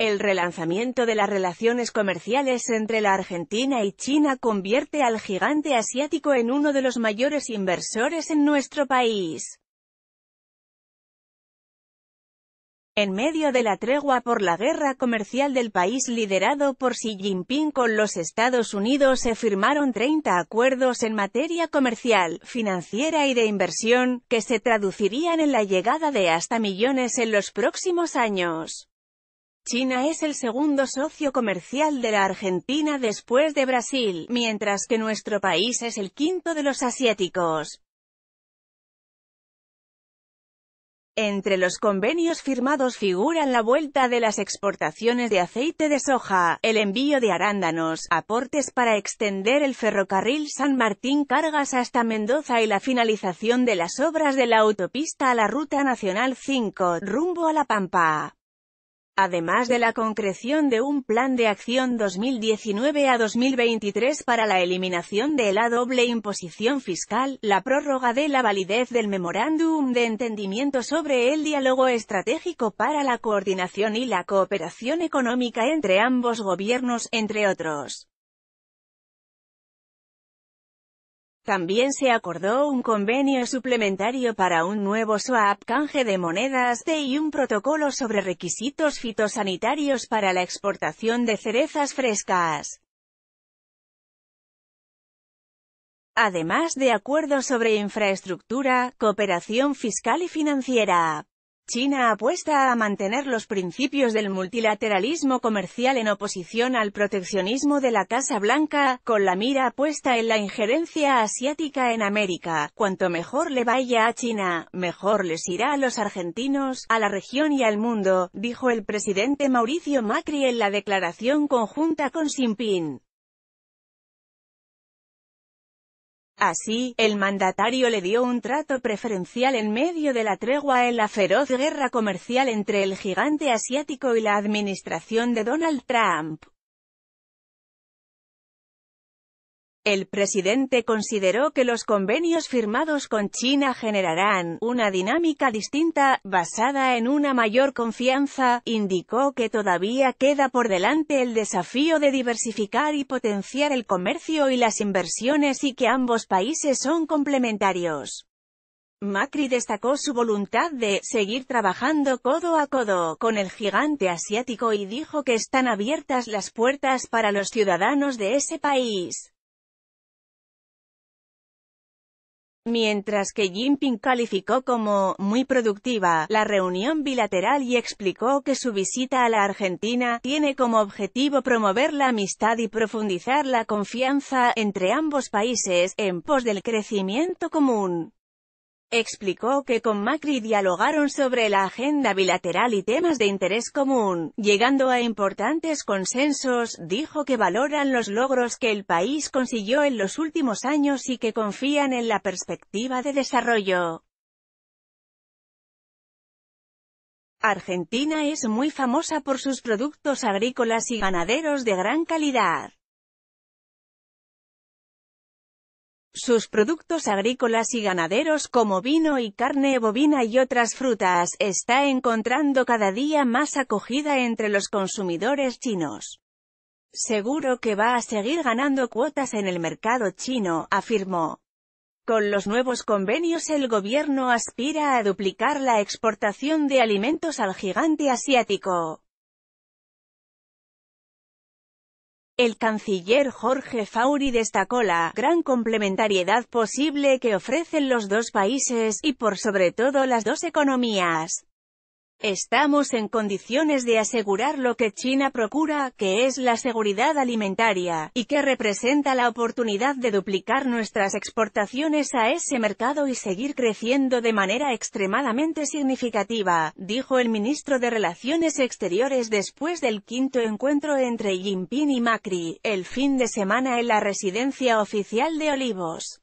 El relanzamiento de las relaciones comerciales entre la Argentina y China convierte al gigante asiático en uno de los mayores inversores en nuestro país. En medio de la tregua por la guerra comercial del país liderado por Xi Jinping con los Estados Unidos se firmaron 30 acuerdos en materia comercial, financiera y de inversión, que se traducirían en la llegada de hasta millones en los próximos años. China es el segundo socio comercial de la Argentina después de Brasil, mientras que nuestro país es el quinto de los asiáticos. Entre los convenios firmados figuran la vuelta de las exportaciones de aceite de soja, el envío de arándanos, aportes para extender el ferrocarril San Martín Cargas hasta Mendoza y la finalización de las obras de la autopista a la Ruta Nacional 5, rumbo a La Pampa además de la concreción de un plan de acción 2019 a 2023 para la eliminación de la doble imposición fiscal, la prórroga de la validez del memorándum de entendimiento sobre el diálogo estratégico para la coordinación y la cooperación económica entre ambos gobiernos, entre otros. También se acordó un convenio suplementario para un nuevo swap canje de monedas de y un protocolo sobre requisitos fitosanitarios para la exportación de cerezas frescas. Además de acuerdos sobre infraestructura, cooperación fiscal y financiera. China apuesta a mantener los principios del multilateralismo comercial en oposición al proteccionismo de la Casa Blanca, con la mira puesta en la injerencia asiática en América. Cuanto mejor le vaya a China, mejor les irá a los argentinos, a la región y al mundo, dijo el presidente Mauricio Macri en la declaración conjunta con Xi Jinping. Así, el mandatario le dio un trato preferencial en medio de la tregua en la feroz guerra comercial entre el gigante asiático y la administración de Donald Trump. El presidente consideró que los convenios firmados con China generarán una dinámica distinta, basada en una mayor confianza, indicó que todavía queda por delante el desafío de diversificar y potenciar el comercio y las inversiones y que ambos países son complementarios. Macri destacó su voluntad de «seguir trabajando codo a codo» con el gigante asiático y dijo que están abiertas las puertas para los ciudadanos de ese país. Mientras que Jinping calificó como «muy productiva» la reunión bilateral y explicó que su visita a la Argentina tiene como objetivo promover la amistad y profundizar la confianza entre ambos países, en pos del crecimiento común. Explicó que con Macri dialogaron sobre la agenda bilateral y temas de interés común, llegando a importantes consensos, dijo que valoran los logros que el país consiguió en los últimos años y que confían en la perspectiva de desarrollo. Argentina es muy famosa por sus productos agrícolas y ganaderos de gran calidad. Sus productos agrícolas y ganaderos como vino y carne bovina y otras frutas, está encontrando cada día más acogida entre los consumidores chinos. Seguro que va a seguir ganando cuotas en el mercado chino, afirmó. Con los nuevos convenios el gobierno aspira a duplicar la exportación de alimentos al gigante asiático. El canciller Jorge Fauri destacó la gran complementariedad posible que ofrecen los dos países, y por sobre todo las dos economías. Estamos en condiciones de asegurar lo que China procura, que es la seguridad alimentaria, y que representa la oportunidad de duplicar nuestras exportaciones a ese mercado y seguir creciendo de manera extremadamente significativa, dijo el ministro de Relaciones Exteriores después del quinto encuentro entre Jinping y Macri, el fin de semana en la residencia oficial de Olivos.